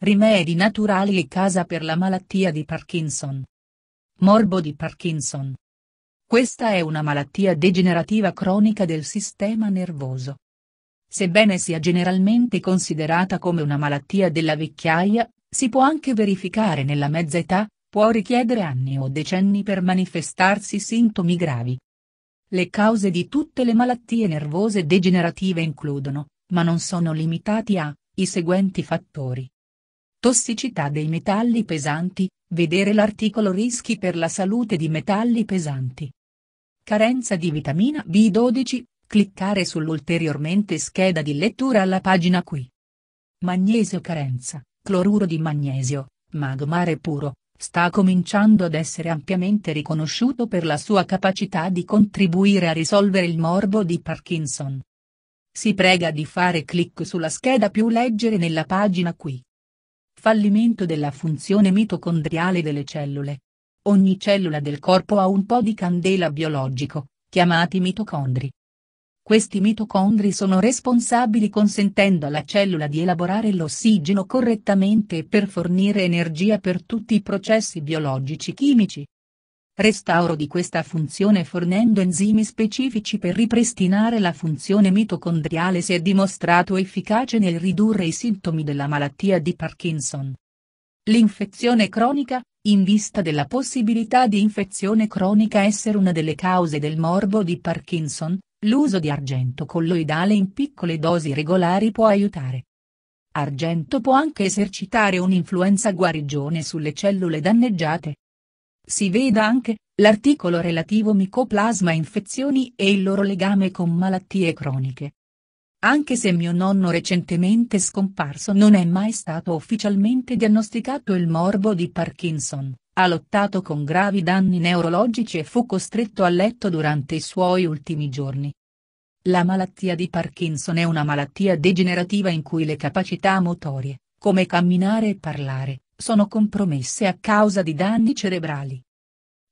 Rimedi naturali e casa per la malattia di Parkinson. Morbo di Parkinson. Questa è una malattia degenerativa cronica del sistema nervoso. Sebbene sia generalmente considerata come una malattia della vecchiaia, si può anche verificare nella mezza età, può richiedere anni o decenni per manifestarsi sintomi gravi. Le cause di tutte le malattie nervose degenerative includono, ma non sono limitati a, i seguenti fattori Tossicità dei metalli pesanti, vedere l'articolo rischi per la salute di metalli pesanti. Carenza di vitamina B12, cliccare sull'ulteriormente scheda di lettura alla pagina qui. Magnesio carenza, cloruro di magnesio, magmare puro, sta cominciando ad essere ampiamente riconosciuto per la sua capacità di contribuire a risolvere il morbo di Parkinson. Si prega di fare clic sulla scheda più leggere nella pagina qui. Fallimento della funzione mitocondriale delle cellule. Ogni cellula del corpo ha un po' di candela biologico, chiamati mitocondri. Questi mitocondri sono responsabili consentendo alla cellula di elaborare l'ossigeno correttamente e per fornire energia per tutti i processi biologici chimici, Restauro di questa funzione fornendo enzimi specifici per ripristinare la funzione mitocondriale si è dimostrato efficace nel ridurre i sintomi della malattia di Parkinson. L'infezione cronica, in vista della possibilità di infezione cronica essere una delle cause del morbo di Parkinson, l'uso di argento colloidale in piccole dosi regolari può aiutare. Argento può anche esercitare un'influenza guarigione sulle cellule danneggiate. Si veda anche, l'articolo relativo micoplasma infezioni e il loro legame con malattie croniche. Anche se mio nonno recentemente scomparso non è mai stato ufficialmente diagnosticato il morbo di Parkinson, ha lottato con gravi danni neurologici e fu costretto a letto durante i suoi ultimi giorni. La malattia di Parkinson è una malattia degenerativa in cui le capacità motorie, come camminare e parlare, sono compromesse a causa di danni cerebrali.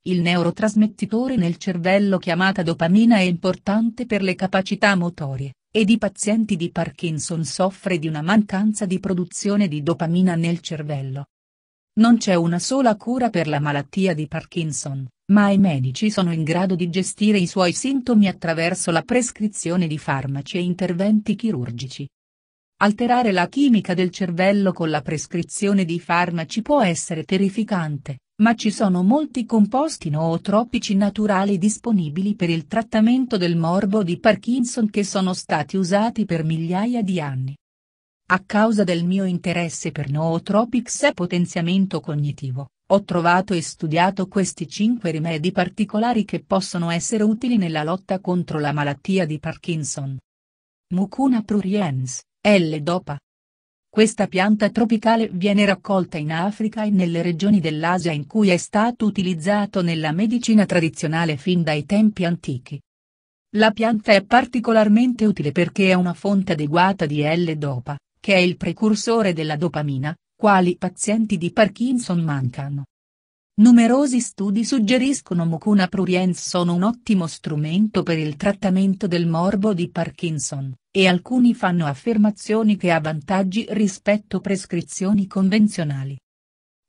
Il neurotrasmettitore nel cervello chiamata dopamina è importante per le capacità motorie, ed i pazienti di Parkinson soffre di una mancanza di produzione di dopamina nel cervello. Non c'è una sola cura per la malattia di Parkinson, ma i medici sono in grado di gestire i suoi sintomi attraverso la prescrizione di farmaci e interventi chirurgici. Alterare la chimica del cervello con la prescrizione di farmaci può essere terrificante, ma ci sono molti composti nootropici naturali disponibili per il trattamento del morbo di Parkinson che sono stati usati per migliaia di anni. A causa del mio interesse per nootropics e potenziamento cognitivo, ho trovato e studiato questi cinque rimedi particolari che possono essere utili nella lotta contro la malattia di Parkinson. Mucuna pruriens, L-Dopa, questa pianta tropicale viene raccolta in Africa e nelle regioni dell'Asia in cui è stato utilizzato nella medicina tradizionale fin dai tempi antichi. La pianta è particolarmente utile perché è una fonte adeguata di L-Dopa, che è il precursore della dopamina, quali pazienti di Parkinson mancano. Numerosi studi suggeriscono mucuna pruriens sono un ottimo strumento per il trattamento del morbo di Parkinson e alcuni fanno affermazioni che ha vantaggi rispetto prescrizioni convenzionali.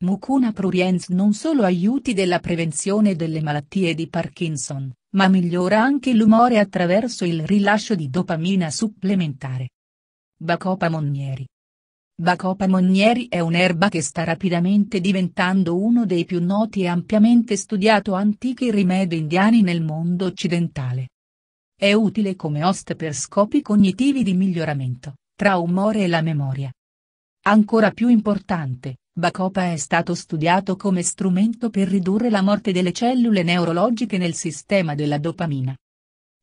Mucuna pruriens non solo aiuti della prevenzione delle malattie di Parkinson, ma migliora anche l'umore attraverso il rilascio di dopamina supplementare. Bacopa Monieri Bacopa Monieri è un'erba che sta rapidamente diventando uno dei più noti e ampiamente studiato antichi rimedi indiani nel mondo occidentale. È utile come host per scopi cognitivi di miglioramento, tra umore e la memoria. Ancora più importante, Bacopa è stato studiato come strumento per ridurre la morte delle cellule neurologiche nel sistema della dopamina.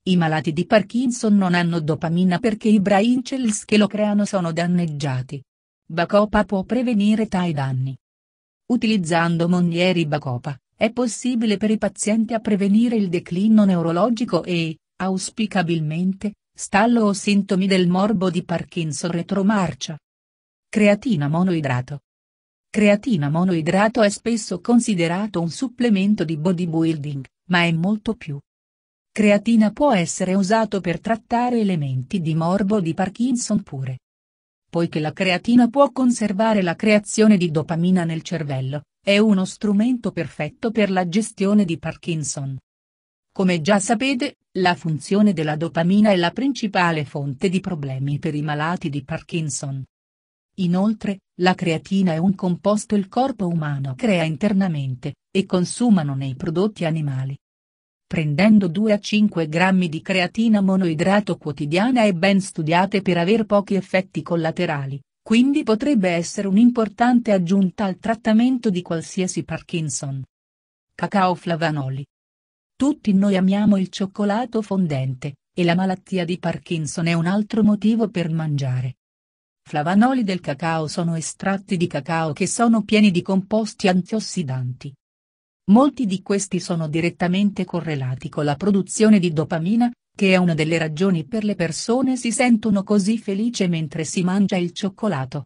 I malati di Parkinson non hanno dopamina perché i brain cells che lo creano sono danneggiati. Bacopa può prevenire tali danni. Utilizzando Monieri Bacopa, è possibile per i pazienti a prevenire il declino neurologico e, auspicabilmente, stallo o sintomi del morbo di Parkinson retromarcia. Creatina monoidrato. Creatina monoidrato è spesso considerato un supplemento di bodybuilding, ma è molto più. Creatina può essere usato per trattare elementi di morbo di Parkinson pure. Poiché la creatina può conservare la creazione di dopamina nel cervello, è uno strumento perfetto per la gestione di Parkinson. Come già sapete, la funzione della dopamina è la principale fonte di problemi per i malati di Parkinson. Inoltre, la creatina è un composto il corpo umano crea internamente, e consumano nei prodotti animali. Prendendo 2 a 5 grammi di creatina monoidrato quotidiana è ben studiate per aver pochi effetti collaterali, quindi potrebbe essere un'importante aggiunta al trattamento di qualsiasi Parkinson. Cacao flavanoli tutti noi amiamo il cioccolato fondente, e la malattia di Parkinson è un altro motivo per mangiare. Flavanoli del cacao sono estratti di cacao che sono pieni di composti antiossidanti. Molti di questi sono direttamente correlati con la produzione di dopamina, che è una delle ragioni per le persone si sentono così felice mentre si mangia il cioccolato.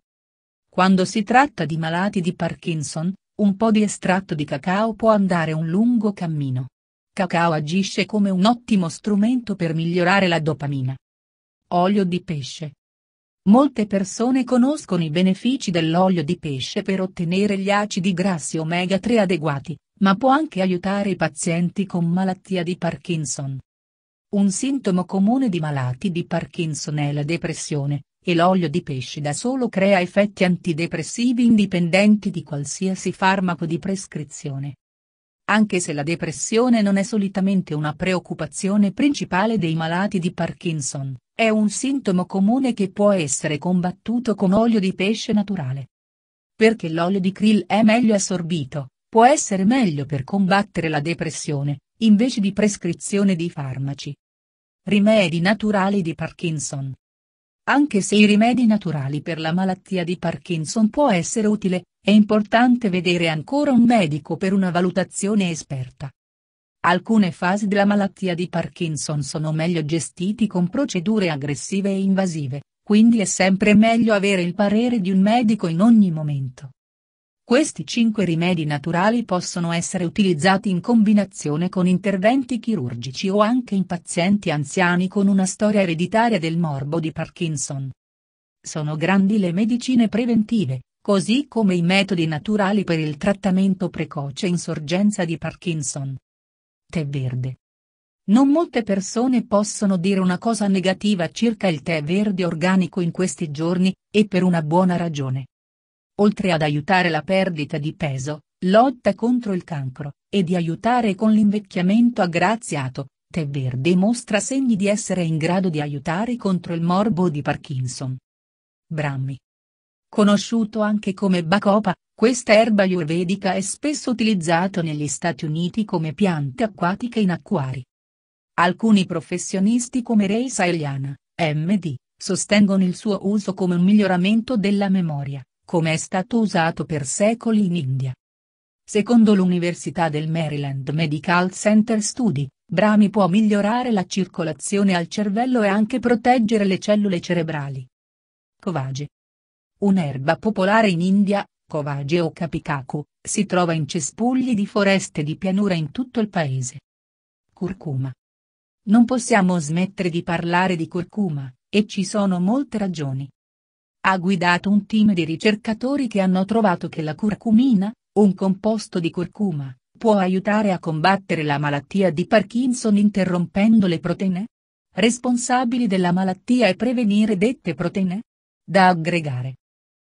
Quando si tratta di malati di Parkinson, un po' di estratto di cacao può andare un lungo cammino. Cacao agisce come un ottimo strumento per migliorare la dopamina. Olio di pesce. Molte persone conoscono i benefici dell'olio di pesce per ottenere gli acidi grassi omega 3 adeguati, ma può anche aiutare i pazienti con malattia di Parkinson. Un sintomo comune di malati di Parkinson è la depressione, e l'olio di pesce da solo crea effetti antidepressivi indipendenti di qualsiasi farmaco di prescrizione. Anche se la depressione non è solitamente una preoccupazione principale dei malati di Parkinson, è un sintomo comune che può essere combattuto con olio di pesce naturale. Perché l'olio di krill è meglio assorbito, può essere meglio per combattere la depressione, invece di prescrizione di farmaci. Rimedi naturali di Parkinson. Anche se i rimedi naturali per la malattia di Parkinson può essere utile, è importante vedere ancora un medico per una valutazione esperta. Alcune fasi della malattia di Parkinson sono meglio gestiti con procedure aggressive e invasive, quindi è sempre meglio avere il parere di un medico in ogni momento. Questi cinque rimedi naturali possono essere utilizzati in combinazione con interventi chirurgici o anche in pazienti anziani con una storia ereditaria del morbo di Parkinson. Sono grandi le medicine preventive, così come i metodi naturali per il trattamento precoce in sorgenza di Parkinson. Tè verde. Non molte persone possono dire una cosa negativa circa il tè verde organico in questi giorni, e per una buona ragione. Oltre ad aiutare la perdita di peso, lotta contro il cancro, e di aiutare con l'invecchiamento aggraziato, tè verde mostra segni di essere in grado di aiutare contro il morbo di Parkinson. Brammi. Conosciuto anche come bacopa, questa erba ayurvedica è spesso utilizzata negli Stati Uniti come piante acquatiche in acquari. Alcuni professionisti come Ray Saeliana, MD, sostengono il suo uso come un miglioramento della memoria, come è stato usato per secoli in India. Secondo l'Università del Maryland Medical Center Study, Brahmi può migliorare la circolazione al cervello e anche proteggere le cellule cerebrali. Covage, Un'erba popolare in India, covage o Kapikaku, si trova in cespugli di foreste di pianura in tutto il paese. Curcuma. Non possiamo smettere di parlare di curcuma, e ci sono molte ragioni. Ha guidato un team di ricercatori che hanno trovato che la curcumina, un composto di curcuma, può aiutare a combattere la malattia di Parkinson interrompendo le proteine responsabili della malattia e prevenire dette proteine? Da aggregare.